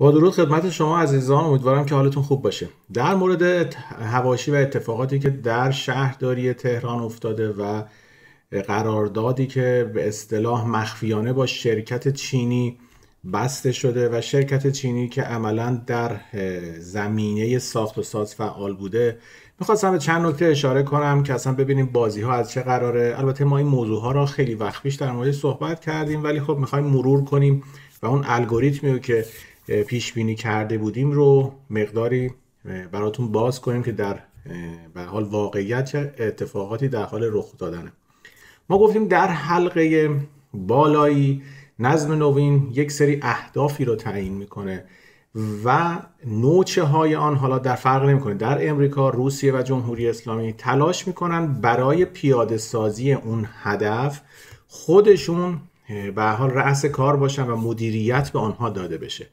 با درود خدمت شما عزیزان امیدوارم که حالتون خوب باشه در مورد هواشی و اتفاقاتی که در شهرداری تهران افتاده و قراردادی که به اصطلاح مخفیانه با شرکت چینی بسته شده و شرکت چینی که عملا در زمینه ساخت و ساز فعال بوده میخواستم به چند نکته اشاره کنم که اصلا ببینیم بازی ها از چه قراره البته ما این موضوع ها را خیلی وقت پیش در مورد صحبت کردیم ولی خب میخوایم مرور کنیم و اون الگوریتمی که پیش بینی کرده بودیم رو مقداری براتون باز کنیم که در به حال واقعیت اتفاقاتی در حال رخ دادنه ما گفتیم در حلقه بالایی نظم نوین یک سری اهدافی رو تعیین میکنه و نوچه های آن حالا در فرق نمیکنه در امریکا روسیه و جمهوری اسلامی تلاش میکنن برای پیاده سازی اون هدف خودشون به حال رأس کار باشن و مدیریت به آنها داده بشه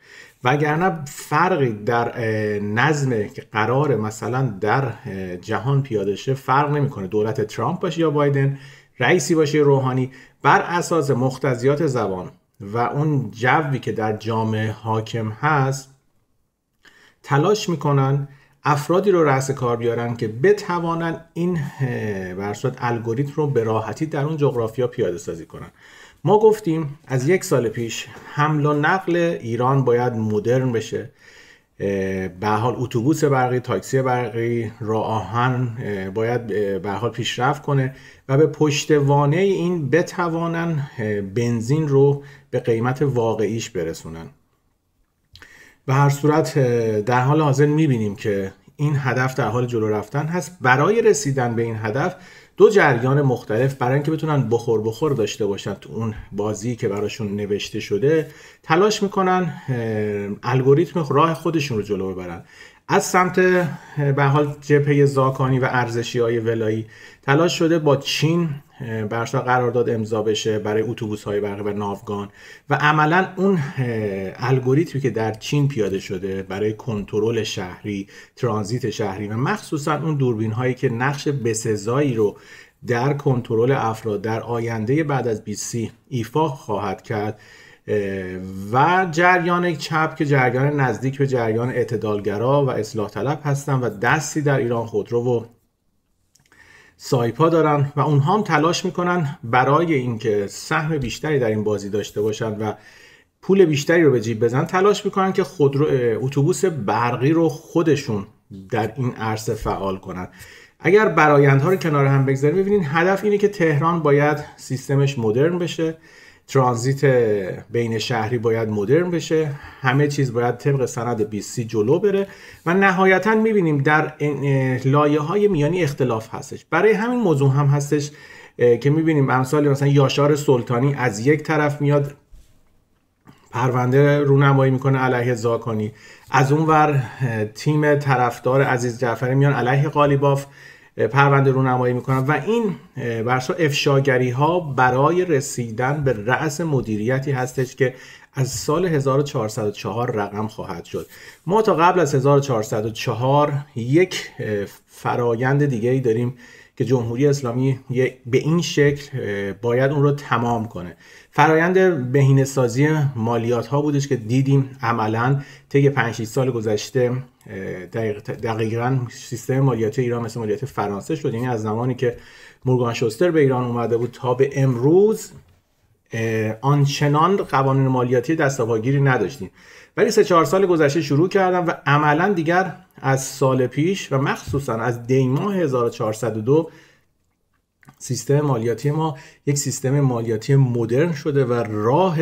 وگرنه فرقی در نظم که قرار مثلا در جهان پیاده شه فرق نمیکنه دولت ترامپ باشه یا بایدن رئیسی باشه روحانی بر اساس مختزیات زبان و اون جوی که در جامعه حاکم هست تلاش میکنن افرادی رو رأس کار بیارن که بتوانن این برصورت الگوریتم رو به راحتی در اون جغرافیا پیاده سازی کنن ما گفتیم از یک سال پیش حمل و نقل ایران باید مدرن بشه به حال اتوبوس برقی تاکسی برقی را آهن باید به حال پیشرفت کنه و به پشتوانه این بتوانن بنزین رو به قیمت واقعیش برسونن به هر صورت در حال حاضر میبینیم که این هدف در حال جلو رفتن هست برای رسیدن به این هدف دو جریان مختلف برای اینکه بتونن بخور بخور داشته باشن تو اون بازی که براشون نوشته شده تلاش میکنن الگوریتم راه خودشون رو جلو ببرن از سمت به حال جبهه زاکانی و ارزشی های ولایی تلاش شده با چین برسا قرارداد امضا بشه برای اتوبوس های برقی و ناوگان و عملا اون الگوریتمی که در چین پیاده شده برای کنترل شهری ترانزیت شهری و مخصوصا اون دوربین هایی که نقش بسزایی رو در کنترل افراد در آینده بعد از بیسی ایفا خواهد کرد و جریان چپ که جریان نزدیک به جریان اعتدالگرا و اصلاح طلب هستند و دستی در ایران خودرو و سایپا دارن و اونها هم تلاش میکنن برای اینکه سهم بیشتری در این بازی داشته باشند و پول بیشتری رو به جیب بزن تلاش میکنن که خود اتوبوس برقی رو خودشون در این عرصه فعال کنن اگر برایندها رو کنار هم بگذاریم ببینید هدف اینه که تهران باید سیستمش مدرن بشه ترانزیت بین شهری باید مدرن بشه همه چیز باید طبق سند سی جلو بره و نهایتا میبینیم در لایه های میانی اختلاف هستش برای همین موضوع هم هستش که میبینیم امثال مثلا یاشار سلطانی از یک طرف میاد پرونده رونمایی میکنه علیه زاکانی از اونور تیم طرفدار عزیز جعفری میان علیه قالیباف پرونده رو نمایی میکنن و این برسا افشاگری ها برای رسیدن به رأس مدیریتی هستش که از سال 1404 رقم خواهد شد ما تا قبل از 1404 یک فرایند دیگه ای داریم که جمهوری اسلامی به این شکل باید اون رو تمام کنه فرایند بهینه سازی مالیات ها بودش که دیدیم عملا طی 5 سال گذشته دقیقا سیستم مالیات ایران مثل مالیات فرانسه شد یعنی از زمانی که مورگان شوستر به ایران اومده بود تا به امروز آنچنان قوانین مالیاتی دست نداشتیم ولی سه چهار سال گذشته شروع کردم و عملا دیگر از سال پیش و مخصوصا از دیماه 1402 سیستم مالیاتی ما یک سیستم مالیاتی مدرن شده و راه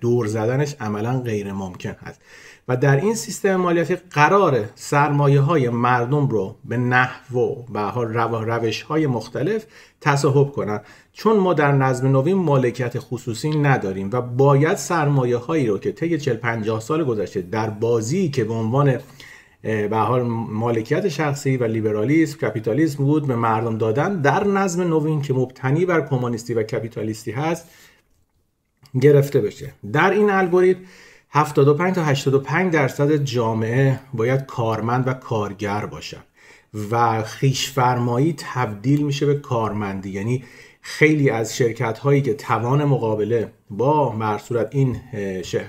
دور زدنش عملا غیر ممکن هست و در این سیستم مالیاتی قرار سرمایه های مردم رو به نحو و روش های مختلف تصاحب کنند. چون ما در نظم نوین مالکیت خصوصی نداریم و باید سرمایه هایی رو که طی 40 50 سال گذشته در بازی که به عنوان به حال مالکیت شخصی و لیبرالیسم کپیتالیسم بود به مردم دادن در نظم نوین که مبتنی بر کمونیستی و کپیتالیستی هست گرفته بشه در این الگوریتم 75 تا 85 درصد جامعه باید کارمند و کارگر باشن و فرمایی تبدیل میشه به کارمندی یعنی خیلی از شرکت هایی که توان مقابله با مرصورت این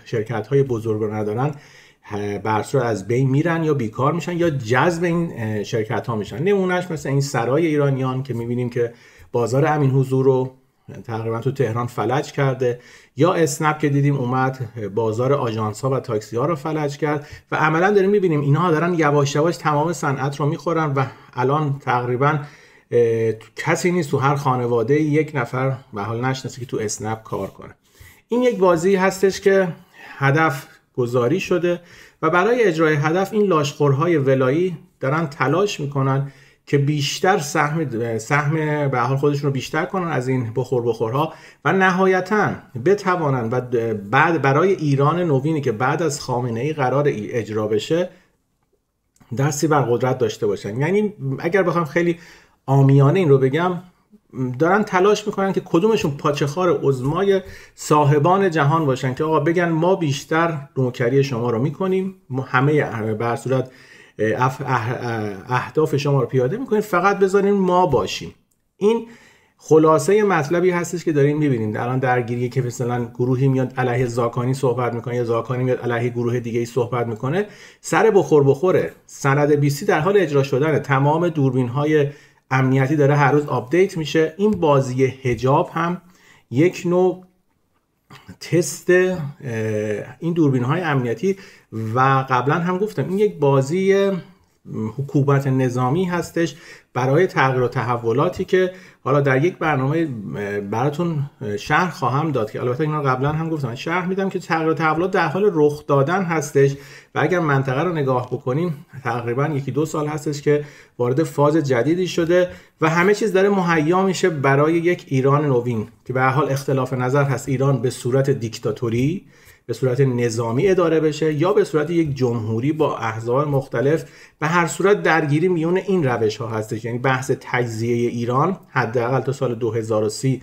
شرکت های بزرگ رو ندارن برصورت از بین میرن یا بیکار میشن یا جذب این شرکت ها میشن نمونهش مثل این سرای ایرانیان که میبینیم که بازار امین حضور رو یعنی تقریبا تو تهران فلج کرده یا اسنپ که دیدیم اومد بازار آژانس ها و تاکسی ها رو فلج کرد و عملا داریم میبینیم اینها دارن یواش یواش تمام صنعت رو میخورن و الان تقریبا کسی نیست تو هر خانواده یک نفر به حال نشناسه که تو اسنپ کار کنه این یک بازی هستش که هدف گذاری شده و برای اجرای هدف این لاشخورهای ولایی دارن تلاش میکنن که بیشتر سهم سهم به حال خودشون رو بیشتر کنن از این بخور بخورها و نهایتا بتوانن و بعد برای ایران نوینی که بعد از خامنه ای قرار اجرا بشه دستی بر قدرت داشته باشن یعنی اگر بخوام خیلی آمیانه این رو بگم دارن تلاش میکنن که کدومشون پاچخار عزمای صاحبان جهان باشن که آقا بگن ما بیشتر نوکری شما رو میکنیم ما همه بر صورت اهداف شما رو پیاده میکنید فقط بذارین ما باشیم این خلاصه مطلبی هستش که داریم میبینیم الان درگیری که مثلا گروهی میاد علیه زاکانی صحبت میکنه یا زاکانی میاد علیه گروه دیگه ای صحبت میکنه سر بخور بخوره سند بیسی در حال اجرا شدنه تمام دوربین های امنیتی داره هر روز آپدیت میشه این بازی هجاب هم یک نوع تست این دوربین های امنیتی و قبلا هم گفتم این یک بازی حکومت نظامی هستش برای تغییر و تحولاتی که حالا در یک برنامه براتون شهر خواهم داد که البته اینا قبلا هم گفتم شهر میدم که تغییر و تحولات در حال رخ دادن هستش و اگر منطقه رو نگاه بکنیم تقریبا یکی دو سال هستش که وارد فاز جدیدی شده و همه چیز داره مهیا میشه برای یک ایران نوین که به حال اختلاف نظر هست ایران به صورت دیکتاتوری به صورت نظامی اداره بشه یا به صورت یک جمهوری با احزاب مختلف به هر صورت درگیری میون این روش ها هستش هستش یعنی بحث تجزیه ایران حداقل تا سال 2030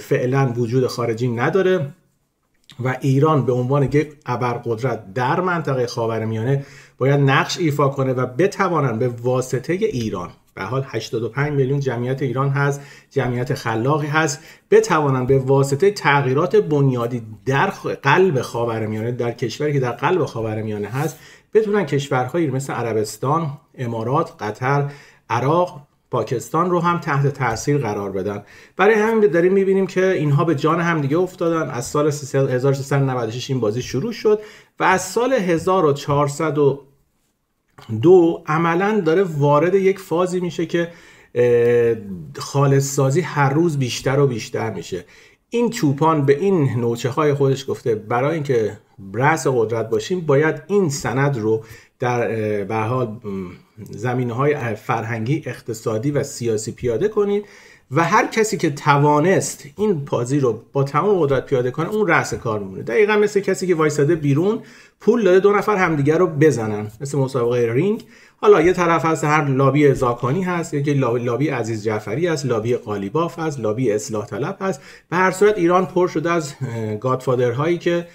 فعلا وجود خارجی نداره و ایران به عنوان یک ابرقدرت در منطقه خاورمیانه باید نقش ایفا کنه و بتوانند به واسطه ایران به حال 85 میلیون جمعیت ایران هست جمعیت خلاقی هست بتوانند به واسطه تغییرات بنیادی در قلب خاورمیانه در کشوری که در قلب خاورمیانه هست بتونن کشورهایی مثل عربستان امارات قطر عراق پاکستان رو هم تحت تاثیر قرار بدن برای همین داریم میبینیم که اینها به جان هم دیگه افتادن از سال 1396 این بازی شروع شد و از سال 1402 عملا داره وارد یک فازی میشه که خالص سازی هر روز بیشتر و بیشتر میشه این چوپان به این نوچه های خودش گفته برای اینکه رأس قدرت باشیم باید این سند رو در به حال زمینه های فرهنگی اقتصادی و سیاسی پیاده کنید و هر کسی که توانست این پازی رو با تمام قدرت پیاده کنه اون رأس کار میمونه دقیقا مثل کسی که وایساده بیرون پول داده دو نفر همدیگه رو بزنن مثل مسابقه رینگ حالا یه طرف هست هر لابی زاکانی هست یکی لابی عزیز جعفری هست لابی قالیباف هست لابی اصلاح طلب هست به هر صورت ایران پر شده از گادفادر هایی که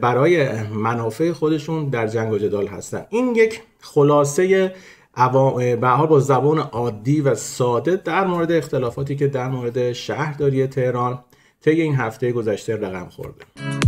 برای منافع خودشون در جنگ و جدال هستن این یک خلاصه به با زبان عادی و ساده در مورد اختلافاتی که در مورد شهرداری تهران طی این هفته گذشته رقم خورده